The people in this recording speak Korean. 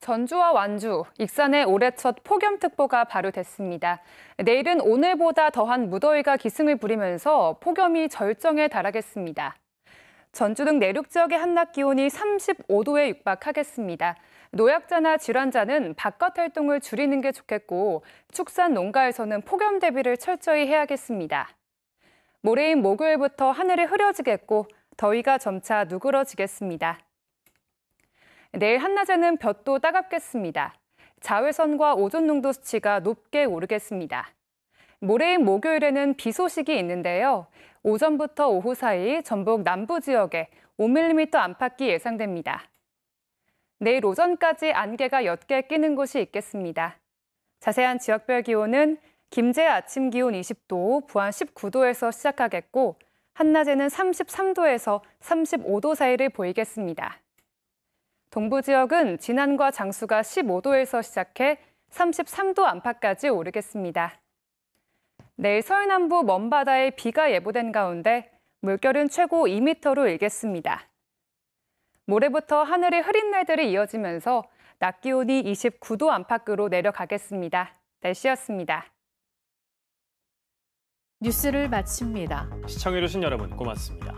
전주와 완주, 익산에 올해 첫 폭염특보가 발효됐습니다. 내일은 오늘보다 더한 무더위가 기승을 부리면서 폭염이 절정에 달하겠습니다. 전주 등 내륙 지역의 한낮 기온이 35도에 육박하겠습니다. 노약자나 질환자는 바깥 활동을 줄이는 게 좋겠고 축산 농가에서는 폭염 대비를 철저히 해야겠습니다. 모레인 목요일부터 하늘이 흐려지겠고 더위가 점차 누그러지겠습니다. 내일 한낮에는 볕도 따갑겠습니다. 자외선과 오존 농도 수치가 높게 오르겠습니다. 모레인 목요일에는 비 소식이 있는데요. 오전부터 오후 사이 전북 남부 지역에 5mm 안팎이 예상됩니다. 내일 오전까지 안개가 옅게 끼는 곳이 있겠습니다. 자세한 지역별 기온은 김제 아침 기온 20도, 부안 19도에서 시작하겠고 한낮에는 33도에서 35도 사이를 보이겠습니다. 동부 지역은 진안과 장수가 15도에서 시작해 33도 안팎까지 오르겠습니다. 내일 서해남부 먼바다에 비가 예보된 가운데 물결은 최고 2m로 일겠습니다. 모레부터 하늘이 흐린 날들이 이어지면서 낮 기온이 29도 안팎으로 내려가겠습니다. 날씨였습니다. 뉴스를 마칩니다. 시청해주신 여러분 고맙습니다.